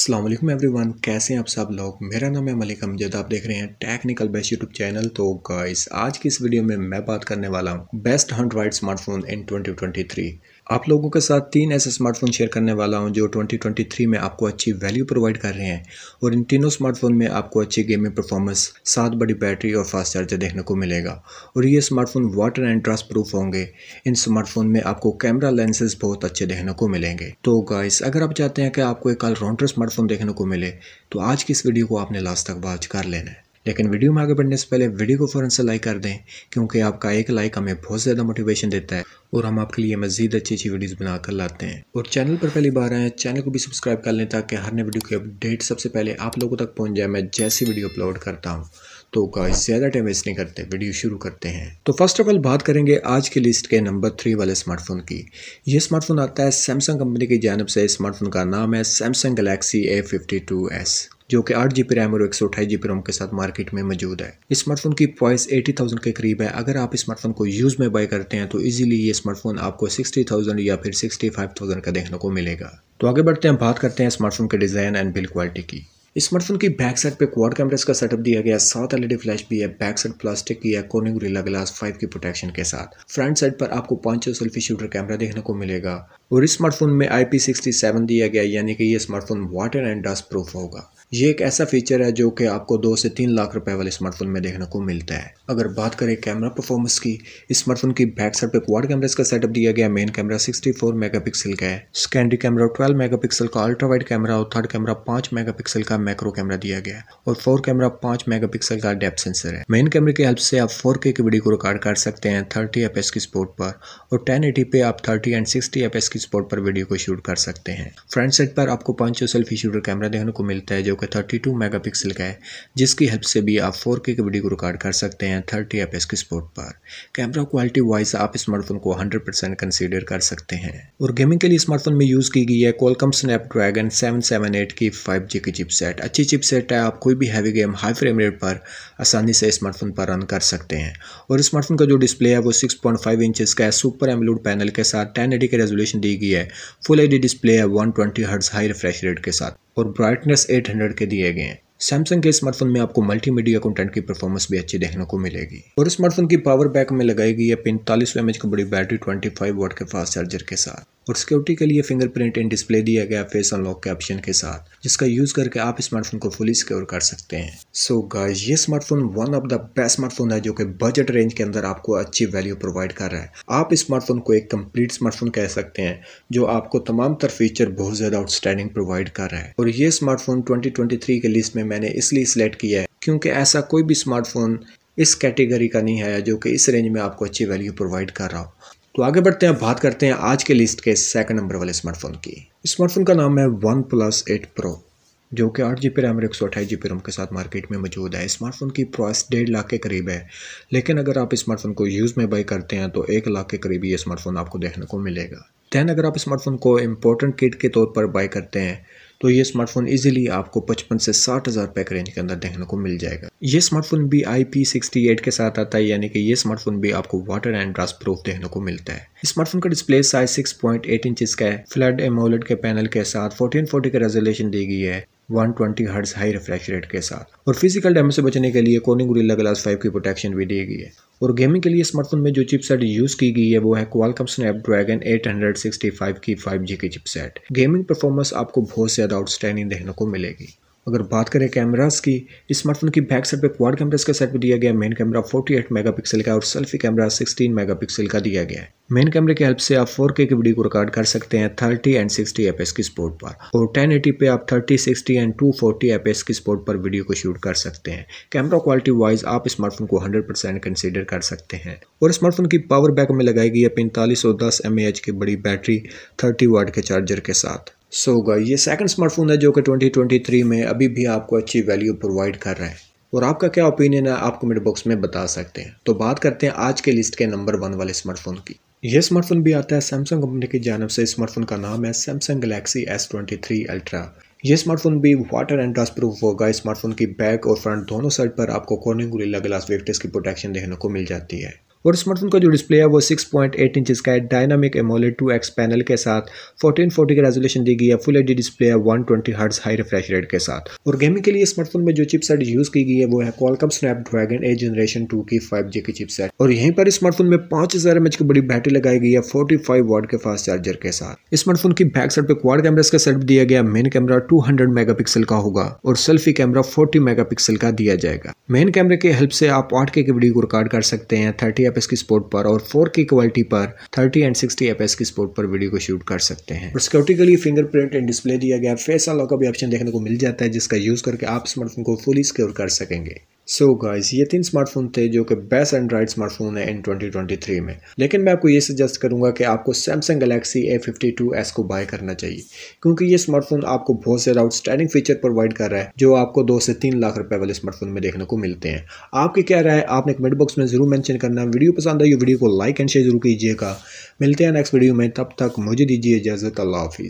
Aslam everyone कैसे हैं आप सब लोग मेरा नाम है मलिक अमजद आप देख रहे हैं टेक्निकल बेस्ट यूट्यूब चैनल तो गाइस आज की इस वीडियो में मैं बात करने वाला हूं बेस्ट हंड्राइड स्मार्टफोन इन 2023 आप लोगों के साथ तीन ऐसे स्मार्टफ़ोन शेयर करने वाला हूं जो 2023 में आपको अच्छी वैल्यू प्रोवाइड कर रहे हैं और इन तीनों स्मार्टफ़ोन में आपको अच्छी गेमिंग परफॉर्मेंस सात बड़ी बैटरी और फास्ट चार्जर देखने को मिलेगा और ये smartphone water and dust proof होंगे इन स्मार्टफ़ोन में आपको कैमरा लेंसेज बहुत अच्छे देखने को मिलेंगे तो गाइस अगर आप चाहते हैं कि आपको एक ऑलराउंडर स्मार्टफ़ोन देखने को मिले तो आज की इस वीडियो को आपने लास्ट तक वॉच कर लेना है लेकिन वीडियो में आगे बढ़ने से पहले वीडियो को फ़ौरन से लाइक कर दें क्योंकि आपका एक लाइक हमें बहुत ज़्यादा मोटिवेशन देता है और हम आपके लिए मज़ीद अच्छी अच्छी वीडियोज़ बनाकर लाते हैं और चैनल पर पहली बार आए चैनल को भी सब्सक्राइब कर लें ताकि हर नए वीडियो की अपडेट सबसे पहले आप लोगों तक पहुँच जाए मैं जैसी वीडियो अपलोड करता हूँ तो गाइस ज़्यादा टाइम वेस्ट नहीं करते वीडियो शुरू करते हैं तो फर्स्ट ऑफ ऑल बात करेंगे आज की लिस्ट के नंबर थ्री वाले स्मार्टफोन की ये स्मार्टफोन आता है सैमसंग कंपनी की जानब से स्मार्टफोन का नाम है Samsung Galaxy A fifty two S जो कि आठ जी बी रैम और एक सौ अठाई जी बी रोम के साथ मार्केट में मौजूद है इस स्मार्टफोन की प्राइस एटी थाउजेंड के करीब है अगर आप स्मार्टफोन को यूज़ में बाय करते हैं तो इजीली ये स्मार्टफोन आपको सिक्सटी थाउजेंड या फिर सिक्सटी फाइव थाउजेंड का देखने को मिलेगा तो आगे बढ़ते हैं बात करते हैं स्मार्टफोन के डिज़ाइन एंड बिल्ड क्वालिटी की स्मार्टफोन की बैक साइड पे क्वाड कैमरास का सेटअप दिया गया सात एलईडी फ्लैश e भी है बैक साइड प्लास्टिक की है कोनिंग रिला ग्लास फाइव की प्रोटेक्शन के साथ फ्रंट साइड पर आपको पांच सेल्फी शूटर कैमरा देखने को मिलेगा और इस स्मार्टफोन में आई पी सिक्सटी सेवन दिया गया यानी कि ये smartphone water and dust proof होगा ये एक ऐसा फीचर है जो कि आपको दो से तीन लाख रुपए वाले स्मार्टफोन में देखने को मिलता है अगर बात करें कैमरा परफॉर्मेंस की इस स्मार्टफोन की बैक साइड पे क्वाड कैमरास का सेटअप दिया गया मेन कैमरा 64 मेगापिक्सल का है सेकेंडरी कैमरा 12 मेगापिक्सल का अल्ट्रा वाइड कैमरा और थर्ड कैमरा पांच मेगा का मैक्रो कैमरा दिया गया और फोर कैमरा पांच मेगा का डेप सेंसर है मेन कैमरे की हेल्प से आप फोर की वीडियो को रिकॉर्ड कर सकते हैं थर्टी एफ की स्पोर्ट पर और टेन पे आप थर्टी एंड सिक्सटी एफ की सेल्फी स्पॉट पर वीडियो को शूट कर सकते हैं फ्रंट सेट पर आपको पाँच सेल्फी शूटर कैमरा देखने को मिलता है जो कि थर्टी टू मेगा पिक्सल का है जिसकी हेल्प से भी आप फोर के वीडियो को रिकॉर्ड कर सकते हैं थर्टी एफ की स्पॉट पर कैमरा क्वालिटी वाइज आप स्मार्टफोन को हंड्रेड परसेंट कंसिडर कर सकते हैं और गेमिंग के लिए स्मार्टफोन में यूज़ की गई है Qualcomm Snapdragon seven seven eight की फाइव जी की चिपसेट अच्छी चिपसेट है आप कोई भी heavy game high frame rate पर आसानी से स्मार्टफोन पर रन कर सकते हैं और स्मार्टफोन का जो डिस्प्ले है वो सिक्स पॉइंट फाइव इंचज़ का है सुपर एमलूड पैनल के साथ टेन एडी के रेजोल्यूशन दी दी गई है फुल एच डिस्प्ले है 120 हर्ट्ज हाई रिफ्रेश रेट के साथ और ब्राइटनेस 800 के दिए गए हैं सैमसंग के स्मार्टफोन में आपको मल्टीमीडिया कंटेंट की परफॉर्मेंस भी अच्छी देखने को मिलेगी और स्मार्टफोन की पावर बैक में लगाई गई है पैंतालीस एम की बड़ी बैटरी 25 वाट के फास्ट चार्जर के साथ और सिक्योरिटी के लिए फिंगरप्रिंट इन डिस्प्ले दिया गया फेस अनलॉक के ऑप्शन के साथ जिसका यूज करके आप स्मार्टफोन को फुली सिक्योर कर सकते हैं सो so गाइस ये smartphone one of the best smartphone है जो कि बजट रेंज के अंदर आपको अच्छी वैल्यू प्रोवाइड कर रहा है आप स्मार्टफोन को एक कंप्लीट स्मार्टफोन कह सकते हैं जो आपको तमाम तर फीचर बहुत ज्यादा आउटस्टैंडिंग प्रोवाइड कर रहा है और ये स्मार्टफोन ट्वेंटी के लिस्ट में मैंने इसलिए सिलेक्ट किया है क्योंकि ऐसा कोई भी स्मार्टफोन इस कैटेगरी का नहीं है जो कि इस रेंज में आपको अच्छी वैल्यू प्रोवाइड कर रहा हो तो आगे बढ़ते हैं बात करते हैं आज के लिस्ट के सेकंड नंबर वाले स्मार्टफोन की स्मार्टफोन का नाम है वन प्लस एट प्रो जो कि आठ जी पी रैम और एक सौ अठाईस जी पी रैम के साथ मार्केट में मौजूद है स्मार्टफोन की प्राइस डेढ़ लाख के करीब है लेकिन अगर आप स्मार्टफोन को यूज़ में बाई करते हैं तो एक लाख के करीब ये स्मार्टफोन आपको देखने को मिलेगा दैन अगर आप स्मार्टफोन को इम्पोर्टेंट किट के तौर पर बाई करते हैं तो ये स्मार्टफोन इजीली आपको 55 से साठ हज़ार पैक के रेंज के अंदर देखने को मिल जाएगा ये स्मार्टफोन भी आई पी सिक्सटी एट के साथ आता है यानी कि ये स्मार्टफोन भी आपको वाटर एंड ड्रास प्रूफ देखने को मिलता है स्मार्टफोन का display size six point eight inch का है फ्लड एमोलेट के पैनल के साथ फोर्टीन फोर्टी का रेजोल्यूशन दी गई है 120 ट्वेंटी हाई रिफ्रेश रेट के साथ और फिजिकल डैमेज से बचने के लिए कोनिंग गुरिल्ला ग्लास 5 की प्रोटेक्शन भी दी गई है और गेमिंग के लिए स्मार्टफोन में जो चिपसेट यूज़ की गई है वो है क्वालकम स्नैपड्रैगन 865 की 5G की चिपसेट गेमिंग परफॉर्मेंस आपको बहुत ज़्यादा आउटस्टैंडिंग देखने को मिलेगी अगर बात करें कैमरास की स्मार्टफोन की बैक साइड पे क्वाड कैमरास का सेट दिया गया मेन कैमरा 48 मेगापिक्सल का और सेल्फी कैमरा 16 मेगापिक्सल का दिया गया है मेन कैमरे की हेल्प से आप 4K की वीडियो को रिकॉर्ड कर सकते हैं 30 एंड 60 एपएस की स्पोर्ट पर और 1080 पे आप 30, 60 एंड 240 फोर्टी की स्पोर्ट पर वीडियो को शूट कर सकते हैं कैमरा क्वालिटी वाइज आप स्मार्टफोन को 100 परसेंट कंसिडर कर सकते हैं और स्मार्टफोन की पावर बैक में लगाई गई है पैंतालीस और दस एम की बड़ी बैटरी थर्टी वाट के चार्जर के साथ सो so, ये सेकंड स्मार्टफोन है जो कि 2023 में अभी भी आपको अच्छी वैल्यू प्रोवाइड कर रहा है और आपका क्या ओपिनियन है आप कमेंट बॉक्स में बता सकते हैं तो बात करते हैं आज के लिस्ट के नंबर वन वाले स्मार्टफोन की यह स्मार्टफोन भी आता है सैमसंग कंपनी की जानव से स्मार्टफोन का नाम है Samsung Galaxy S twenty three ultra ये स्मार्टफोन भी वाटर एंड डस्ट प्रूफ होगा स्मार्टफोन की बैक और फ्रंट दोनों साइड पर आपको कॉर्निंग गुरी ग्लास वेफ्टेस की प्रोटेक्शन देखने को मिल जाती है और स्मार्टफोन का जो डिस्प्ले है वो 6.8 पॉइंट इंचज़ का है डायनामिक एमोलेड 2x पैनल के साथ 1440 का रेजोल्यूशन दी गई है फुल एच डिस्प्ले है 120 ट्वेंटी हाई रिफ्रेश रेट के साथ और गेमिंग के लिए स्मार्टफोन में जो चिपसेट यूज़ की गई है वो है कॉलकम स्नैप ड्रैगन ए जनरेशन टू की फाइव की चिपसेट और यहीं पर स्मार्टफोन में पाँच हज़ार की बड़ी बैटरी लगाई गई है फोर्टी फाइव के फास्ट चार्जर के साथ स्मार्टफोन की बैक साइड पर क्वार कैमरा का सेट दिया गया मेन कैमरा टू मेगापिक्सल का होगा और सेल्फी कैमरा फोर्टी मेगापिक्सल का दिया जाएगा मेन कैमरे के हेल्प से आप आठ के वीडियो को रिकॉर्ड कर सकते हैं थर्टी एफ की स्पोर्ट पर और फोर की क्वालिटी पर थर्टी एंड सिक्सटी एफ की स्पोर्ट पर वीडियो को शूट कर सकते हैं और सिक्योरिटी के लिए फिंगरप्रिंट एंड डिस्प्ले दिया गया फेस अनलॉक का भी ऑप्शन देखने को मिल जाता है जिसका यूज़ करके आप स्मार्टफोन को फुली सिक्योर कर सकेंगे सो so गाइस ये तीन स्मार्टफोन थे जो कि बेस्ट एंड्रॉइड स्मार्टफोन है इन 2023 में लेकिन मैं आपको ये सजेस्ट करूंगा कि आपको सैमसंग गलेक्सी ए फिफ्टी को बाय करना चाहिए क्योंकि ये स्मार्टफोन आपको बहुत ज़्यादा आउटस्टैंडिंग फीचर प्रोवाइड कर रहा है जो आपको दो से तीन लाख रुपये वाले स्मार्टफोन में देखने को मिलते हैं आपकी क्या राय आपने कमेंट बॉक्स में जरूर मैंशन करना वीडियो पसंद आई वीडियो को लाइक एंड शेयर जरूर कीजिएगा मिलते हैं नेक्स्ट वीडियो में तब तक मुझे दीजिए इजाज़त अल्लाह हाफिज़